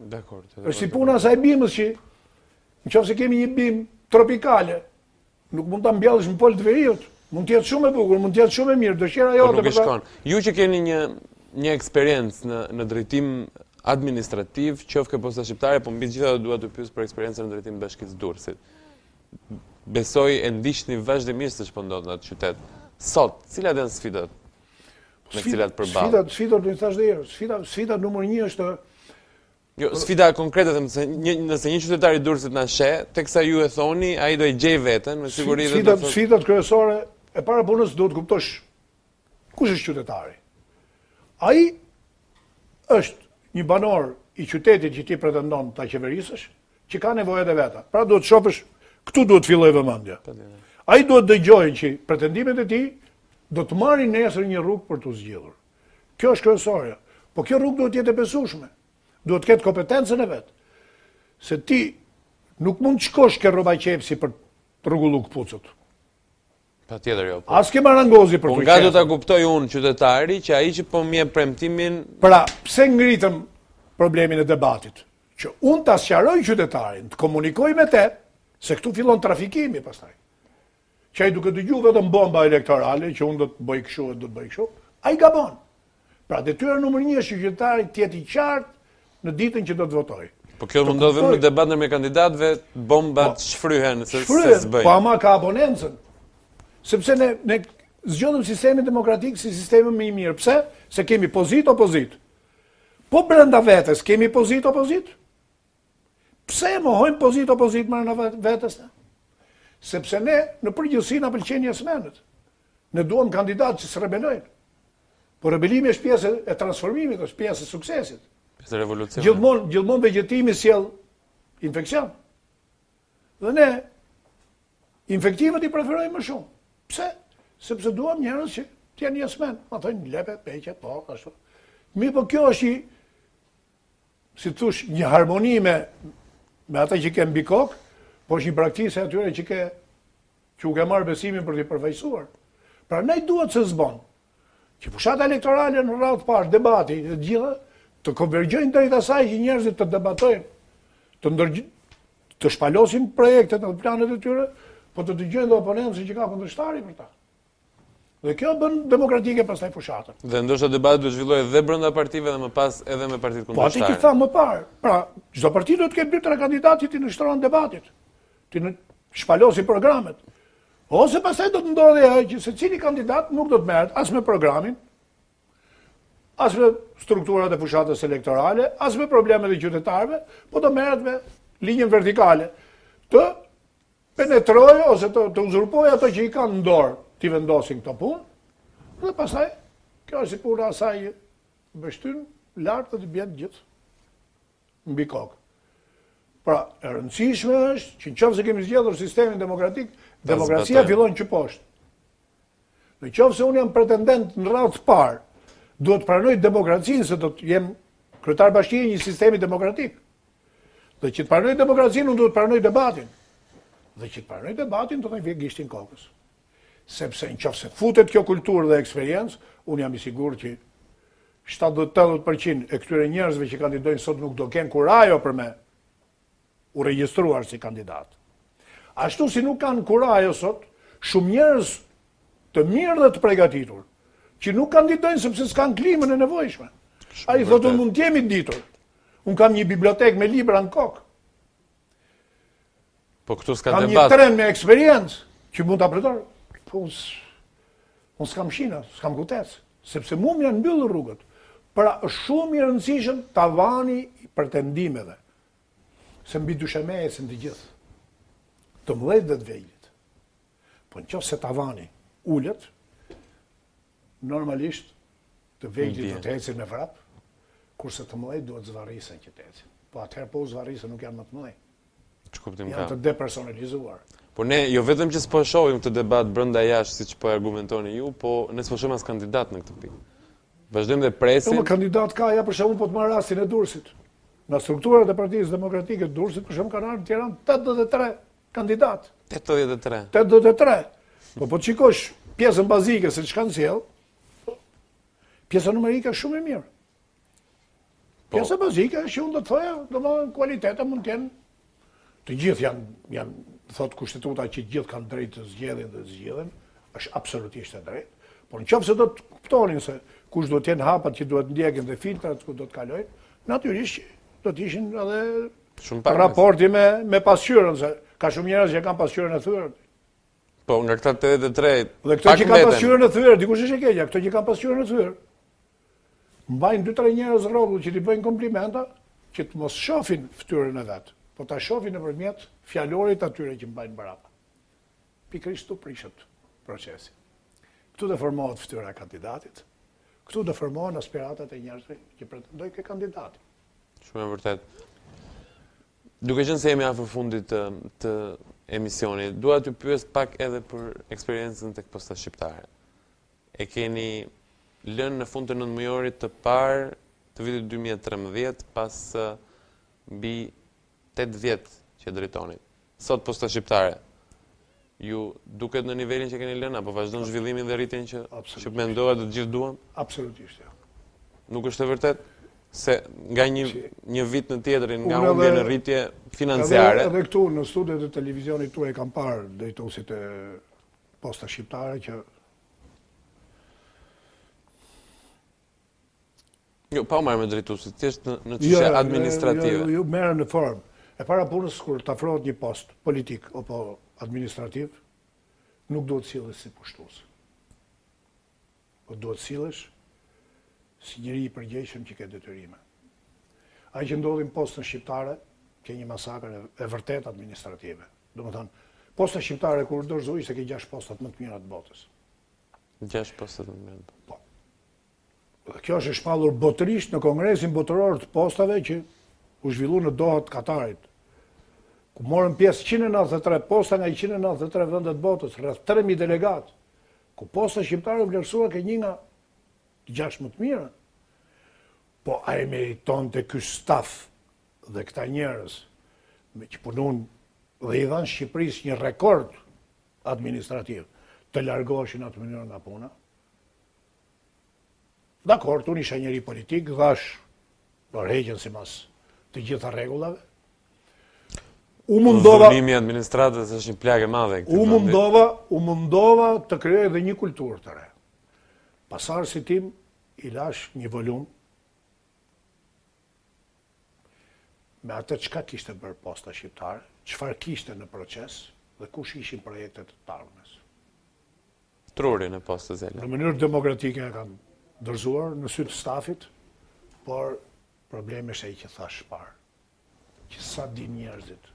Dekord. Është si puna sa i bimës që, në qovë se kemi një bim tropikale, nuk mund të mbjallësh në polë të veriut, mund të jetë shumë e bukur, mund të jetë shumë e mirë, dëshira jo të përta. Ju që keni një, një eksperiencë në, në drejtim administrativ, qëfë ke posta shqiptare, po mbi gjitha do duha të pjusë për eksperiencën në drejtim bashkisë durësit. Besoj e ndisht një vazhdimisht të shpëndodhë në të qytetë. Sot, cilat e në sfidat? Me cilat përbalë? Sfidat, në thashtë dhe jërë, sfidat nëmër një është... Jo, sfida konkretet, nëse një qytetari durësit në shë, tek sa ju e thoni, a i do e gjej vetën, me siguri dhe Sfidat kërësore, e para punës do të kuptosh, kush është qytetari? A i është një banor i qytetit që ti pretendon ta qeverisësh, që ka nevojat e veta. Pra duhet shofësh, këtu duhet filloj vëmendja. Ai duhet dëgjojnë që pretendimet e tij do të marrin nesër një rrugë për të zgjidhur. Kjo është kryesorja. Po kjo rrugë duhet të jetë e besueshme. Duhet të ketë kompetencën e vet. Se ti nuk mund të shkosh ke rroba qepsi për rrugullu këpucët. Pa tjeder jo. Po. As ke marangozi për kujqesën. Po nga du të kuptoj unë qytetari që a i që po mje premtimin... Pra, pse ngritëm problemin e debatit? Që unë të asjaroj qytetarin, të komunikoj me te, se këtu fillon trafikimi pastaj. Që a i duke të gjuve dhe bomba elektorale, që unë do të bëjë këshu e do të bëjë a i gabon. Pra, detyra nëmër një është qytetarit tjeti qartë në ditën që do të votoj. Po kjo më ndodhë në debatën me kandidatve, bombat po, shfryhen, se zbëjnë. po ama ka abonencën sepse ne, ne zgjodhëm sistemi demokratik si sistemi më i mirë. Pse? Se kemi pozit, opozit. Po brenda vetës, kemi pozit, opozit. Pse më hojmë pozit, opozit më në vetës? Sepse ne në përgjësi në pëlqeni e smenët. Ne duon kandidatë që së rebelojnë. Por rebelimi është pjesë e transformimit, është pjesë e suksesit. Pjesë e revolucionit. Gjithmon, gjithmon vegetimi si jelë infekcion. Dhe ne, infektivët i preferojmë më shumë. Pse? Sepse duam njerëz që të janë jasmen. Ma thonë, lepe, peqe, po, ashtu. Mi po kjo është i, si të thush, një harmoni me, me ata që ke mbi kokë, po është një praktisë e atyre që ke, që u ke marrë besimin për t'i përfejsuar. Pra ne duhet se zbonë, që e elektorale në rratë parë, debati, dhe gjitha, të konvergjojnë drejt asaj që njerëzit të debatojnë, të të shpalosin projekte të planet e tyre, po të dëgjojnë dhe oponentësi që ka kundërshtari për ta. Dhe kjo bën demokratike pas taj fushatën. Dhe ndoshtë të debatë dhe zhvillohet dhe brënda partive dhe më pas edhe me partit po kundërshtarë. Po ati ki tha më parë. Pra, gjdo partit do të ketë bitra kandidatit të nështronë debatit, të në shpalosi programet. Ose pas taj do të ndodhe e që se cili kandidat nuk do të merët as me programin, as me strukturat e fushatës elektorale, as me problemet e qytetarve, po do merët me linjën vertikale të penetroj ose të, të uzurpoj ato që i kanë ndorë të i vendosin këto punë, dhe pasaj, kjo është i pura asaj bështyn, lartë dhe të bjetë gjithë në bikokë. Pra, e rëndësishme është që në qovë se kemi zgjedhur sistemin demokratik, demokracia fillon që poshtë. Në qovë se unë jam pretendent në ratë parë, duhet pranoj demokracinë se do të jem kryetar bashkije një sistemi demokratik. Dhe që të pranoj demokracinë, unë duhet pranoj debatinë dhe që të parënoj debatin, do të një vje gishtin kokës. Sepse në qofë se futet kjo kulturë dhe eksperiencë, unë jam i sigur që 70-80% e këtyre njerëzve që kandidojnë sot nuk do kënë kur ajo për me u registruar si kandidat. Ashtu si nuk kanë kur ajo sot, shumë njerëz të mirë dhe të pregatitur, që nuk kandidojnë sepse s'kanë klimën e nevojshme. A i thotë unë mund t'jemi ditur. Unë kam një bibliotek me libra në kokë. Po këtu s'ka debat. Kam një tren me eksperiencë që mund të apretor. Po unë s'kam shina, s'kam kutecë. Sepse mu më janë mbyllë rrugët. Pra shumë i rëndësishëm tavani ndime dhe. Se mbi dusheme e se në të gjithë. Të mlejt dhe të Po në qofë se tavani ullët, normalisht të vejlit dhe të hecin me vrapë, kurse të mlejt duhet zvarisen që të hecin. Po atëherë po zvarisen nuk janë më të mëlejt. Që kuptim ka? Janë të depersonalizuar. Por ne jo vetëm që s'po shohim këtë debat brenda jashtë siç po argumentoni ju, po ne s'po shohim as kandidat në këtë pikë. Vazhdojmë dhe presi... Po jo, kandidat ka ja për shembull po të marr rastin e Durrësit. Në strukturat e Partisë Demokratike të Durrësit për shembull kanë ardhur në Tiranë 83 kandidat. 83. 83. Po po çikosh pjesën bazike se çka nxjell. Pjesa numerike është shumë e mirë. Po. Pjesa bazike është që unë do të thoja, mund të jenë të gjithë janë, janë thotë kushtetuta që gjithë kanë drejtë të zgjedhin dhe zgjedhin, është absolutisht e drejtë, por në qëfë se do të kuptonin se kush do t'jen hapat që duhet ndjekin dhe filtrat që do t'kalojnë, natyrisht që do t'ishin edhe raporti me, me pasqyrën, se ka shumë njerës që kanë pasqyrën e thyrën. Po, nga këta 83, pak mbeten. Dhe këto që kanë pasqyrën e thyrën, dikush është e keqja, këto që kanë pasqyrën e thyrën, mbajnë 2-3 njerës rogu që t'i bëjnë komplimenta, që të mos shofin ftyrën e vetë po të ashofi në përmjet fjallorit atyre që mbajnë bërapa. Pikrisht të prishët procesi. Këtu dhe formohet fëtyra e kandidatit, këtu dhe formohet aspiratat e njërësve që pretendojnë ke kandidatit. Shumë e vërtet. Duke qënë se jemi afer fundit të emisioni, duha të pyës pak edhe për eksperiencën të këposta shqiptare. E keni lënë në fund të nëndëmëjorit të parë të vitit 2013 pasë bi 8 vjetë që dritonit. Sot posta shqiptare, ju duket në nivelin që keni lënë apo vazhdo në zhvillimin dhe rritin që me ndohet dhe gjithë duam? Absolutisht, ja. Jo. Nuk është të vërtet? Se nga një vit në tjetërin, nga unë në rritje financiare... Edhe këtu, në studet e televizionit tu e kam parë dhejtosit e posta shqiptare që... Jo, pa u marrë me drejtusit, tjeshtë në jo, qështë administrative. Jo, jo, jo, jo, merë në formë. E para punës, kur të afrohet një post politik o po administrativ, nuk do të cilës si pushtus. Po do të cilës si njëri i përgjeshëm që ke detyrime. A i që ndodhin post në Shqiptare, ke një masakrë e vërtet administrative. Do më thënë, post në Shqiptare, kur dërzu ishte se ke 6 postat më të mirat të botës. 6 postat më të botës. Po. Dhe kjo është shpalur botërisht në kongresin botëror të postave që u zhvillu në dohat Katarit ku morën pjesë 193 posta nga 193 vëndet botës, rrëth 3.000 delegat, ku posta shqiptarë vlerësua ke një nga 6 më të mirë. Po a e meriton të kështë staf dhe këta njerës me që punun dhe i dhanë Shqipëris një rekord administrativ të largoheshin atë mënyrë nga puna. Dakor, tu një shë njëri politik, dhash përhegjën si mas të gjitha regullave, U mundova... administratës është një e madhe. U mundova, u mundova të kreje dhe një kulturë të re. Pasarë si tim, i lash një volumë me atër qka kishtë bërë posta shqiptarë, qfar kishtë në proces, dhe kush ishin projekte të tarënës. Truri në posta zelë. Në mënyrë demokratike e kam dërzuar, në sytë stafit, por probleme shë e që thash parë. Që sa di njerëzit,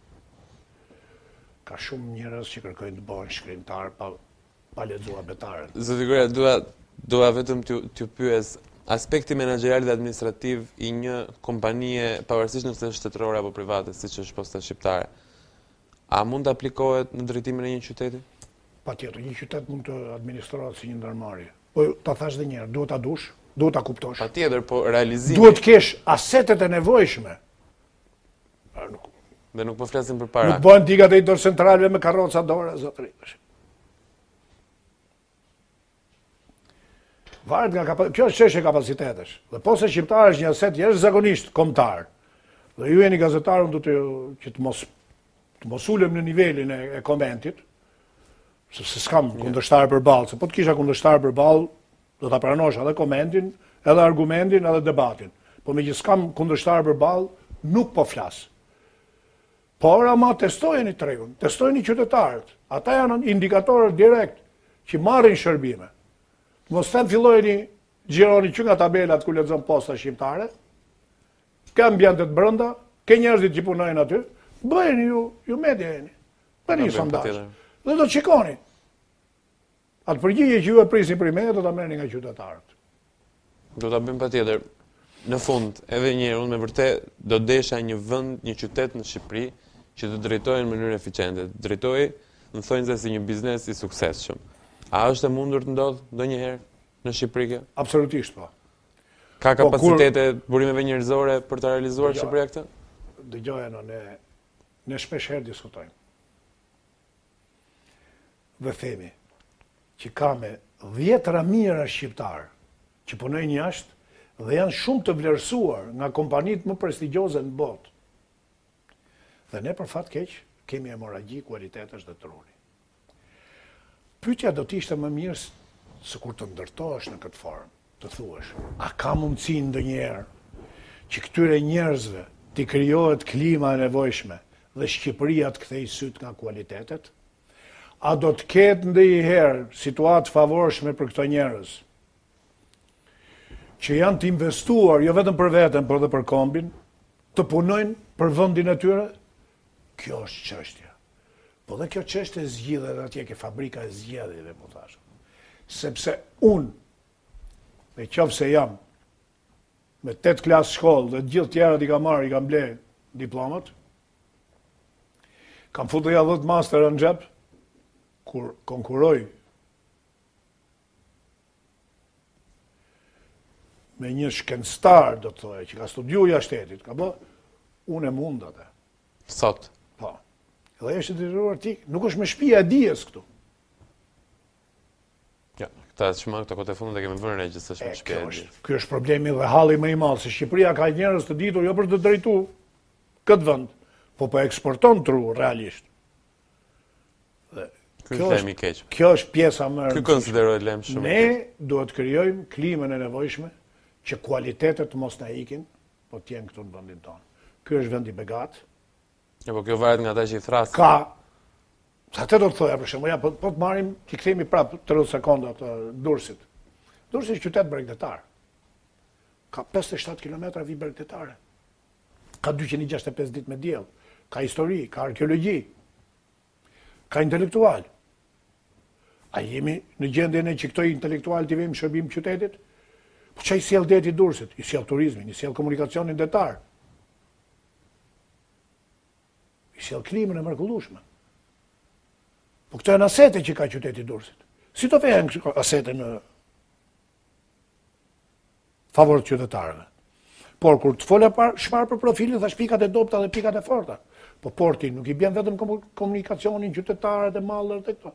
ka shumë njerëz që kërkojnë të bëhen shkrimtar pa pa lexuar betaren. Zoti Gora, dua dua vetëm të të pyes aspekti menaxherial dhe administrativ i një kompanie pavarësisht nëse është shtetërore apo private, siç është posta shqiptare. A mund të aplikohet në drejtimin e një qyteti? Pa tjetër, një qytet mund të administrohet si një ndërmarje. Po ta thash dhe njerë, duhet ta dush, duhet ta kuptosh. Pa tjetër, po realizimit. Duhet kesh asetet e nevojshme. Nuk, Dhe nuk po flasim për para. Nuk bëhen digat e dorë centrale me karroca dorë, zotëri. Varet nga kapacitetës, kjo është qeshe kapacitetesh. Dhe po se shqiptar është një aset, jeshtë zagonishtë, komtarë, Dhe ju e një gazetarën du të që të mos, të mos ulem në nivelin e, e komentit, se, se s'kam kundështarë për balë, se po të kisha kundështarë për balë, do të pranosh edhe komentin, edhe argumentin, edhe debatin. Po me që s'kam kundështarë për balë, nuk po flasë. Por ama testojeni tregun, testojeni qytetarët. Ata janë indikatorët direkt që marrin shërbime. Mos të fillojeni gjironi që nga tabelat ku lexon posta shqiptare. Ka të brenda, ke njerëzit që punojnë aty. Bëjeni ju, ju media jeni. Bëni një sondazh. Dhe do të shikoni. Atë përgjigje që ju e për i meje do ta merrni nga qytetarët. Do ta bëjmë patjetër. Në fund, edhe njëherë unë me vërtet do desha një vend, një qytet në Shqipëri që të drejtojnë në mënyrë eficiente. Drejtoi, më thonë se si një biznes i suksesshëm. A është e mundur të ndodh ndonjëherë në Shqipëri? Absolutisht po. Ka kapacitete po, kur... burimeve njerëzore për të realizuar po, jo. këtë projekt? Dëgjojë në ne ne shpesh herë diskutojmë. Dhe themi që ka me 10 mira shqiptar që punojnë jashtë dhe janë shumë të vlerësuar nga kompanitë më prestigjioze në botë. Dhe ne për fatë keqë kemi hemoragji kualitetës dhe truni. Pytja do t'ishtë më mirës së kur të ndërtojsh në këtë formë, të thuash, a ka mundësi dhe njerë që këtyre njerëzve t'i kryohet klima e nevojshme dhe Shqipëria të kthej sytë nga kualitetet? A do të ketë ndë i herë situatë favorshme për këto njerëz që janë të investuar, jo vetëm për vetën, për dhe për kombin, të punojnë për vëndin e tyre, Kjo është qështja. Po dhe kjo qështje e zgjidhe dhe atje ke fabrika e zgjidhe dhe po thashtë. Sepse unë, me qovë se jam, me 8 klasë shkollë dhe gjithë tjera di ka marë, i ka mble diplomat, kam futë dhe ja dhëtë master në gjepë, kur konkuroj me një shkenstar, do të thore, që ka studiuja shtetit, ka bë, unë e mundat e. Sotë? Edhe është i detyruar ti, nuk është me shtëpia dijes këtu. Ja, këtë që më këtë kote fundë dhe kemi vërën e gjithë është me dhijes. E, Kjo është problemi dhe hali më i malë, se Shqipëria ka njërës të ditur jo për të drejtu këtë vënd, po për po eksporton tru realisht. Dhe, kjo, është, keq. kjo është pjesa më Kjo konsiderojt lem shumë. Ne duhet kërjojmë klimën e nevojshme që kualitetet mos në ikin, po tjenë këtu në vëndin tonë. Kjo është vëndi begatë, E po kjo vajet nga ta që i thrasë. Ka. Sa të do të thoja, për shumë, ja, po, po të marim që këthimi prapë të rëtë sekonda të dursit. Dursit është qytetë bregdetarë. Ka 57 km vi bregdetare. Ka 265 dit me djelë. Ka histori, ka arkeologi. Ka intelektual. A jemi në gjendjen e që këtoj intelektual të vimë shërbim qytetit? Po që i sjell deti dursit? I sjell turizmin, i sjell komunikacionin detarë. kësjel krimën e mërkullushme. Po këto e në asete që ka qyteti dursit. Si të fejën kësë asete në favorët qytetarëve? Por, kur të folja par, shfarë për profilin, thash pikat e dopta dhe pikat e forta. Po, portin nuk i bjen vetëm komunikacionin, qytetarët e mallër dhe këto.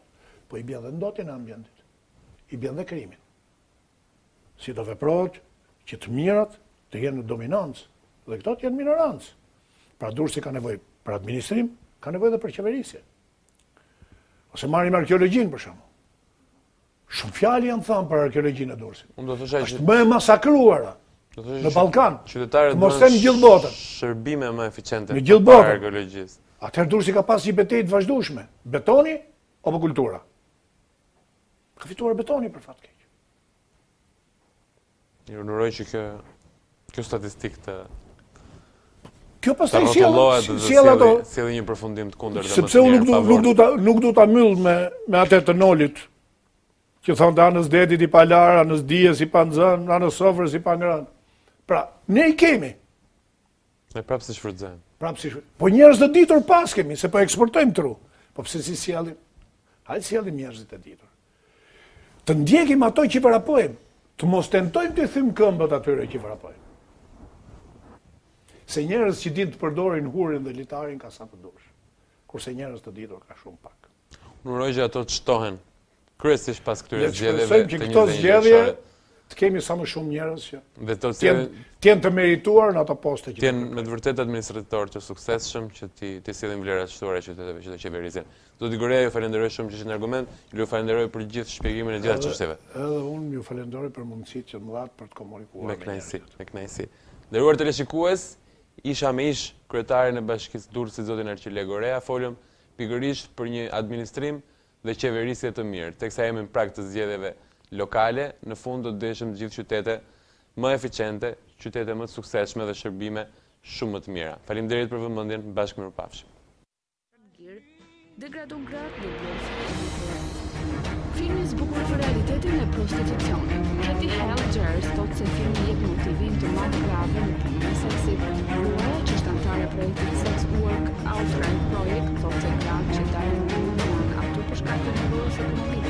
Po, i bjen dhe ndotin e ambjendit. I bjen dhe krimin. Si të veprojt që të mirat të jenë dominancë dhe këto të jenë minorancë. Pra, durësi ka nevojë për administrim ka nevojë edhe për qeverisje. Ose marrim arkeologjinë për shumë. Shumë fjalli janë thënë për arkeologjinë e Durrësit. Unë do të masakruara në Ballkan. Qytetarët dëshmojnë. gjithë botën. Shërbime më eficiente për arkeologjisë. Në gjithbotë. Atëherë Durrësi ka pasur një betejë të vazhdueshme, betoni apo kultura? Ka fituar betoni për fat keq. Një onoroj që kjo kjo statistikë të Kjo pas të i shjellat... Shjellat dhe një përfundim të kunder dhe më të njërë pavor. Sepse nuk, nuk du të myllë me, me atë të nolit, që thonë të anës dedit i palar, anës dijes i panëzën, anës sofrës i pangran. Pra, ne i kemi. Ne prapë si shfrëdzen. Prapë si shfrëdzen. Po njërës dhe ditur pas kemi, se po eksportojmë tru. Po pëse si sjellim? Hajtë sjellim njërës dhe ditur. Të ndjekim ato që i të mos tentojmë të thymë këmbët atyre që i Se njerëz që ditë të përdorin hurin dhe litarin ka sa të dush. Kurse njerëz të ditur ka shumë pak. Në rojgjë ato të shtohen, kryesisht pas këtyre zgjedhjeve të një dhe një dhe një dhe të kemi sa më shumë njerëz që dhe të të merituar në ato poste që tjen të me të vërtet administrator të sukseshëm që ti ti sillin vlera të shtuara qyteteve që të qeverisin. Do të gjoreja ju falenderoj shumë që në argument, ju falenderoj për gjithë shpjegimin e gjatë çështeve. Edhe unë ju falenderoj për mundësitë që më dhatë për të komunikuar me kënaqësi, me kënaqësi. Nderuar teleshikues, isha me ish kretare e bashkisë durë si zotin Arqile Gorea, folëm pikërish për një administrim dhe qeverisje të mirë. Tek sa jemi në prak të zgjedeve lokale, në fund do të deshëm gjithë qytete më eficiente, qytete më të sukseshme dhe shërbime shumë më të mira. Falim dherit për vëmëndin, bashkë më rëpafshme. Filmi zbukur për realitetin e prostitucionit. Katy Helger stot se filmi jek motivim të matë grave në punë në seksi. që është antare projektit Sex Work Outrun Project, thot se kam që darin në në të në në në të në në në të në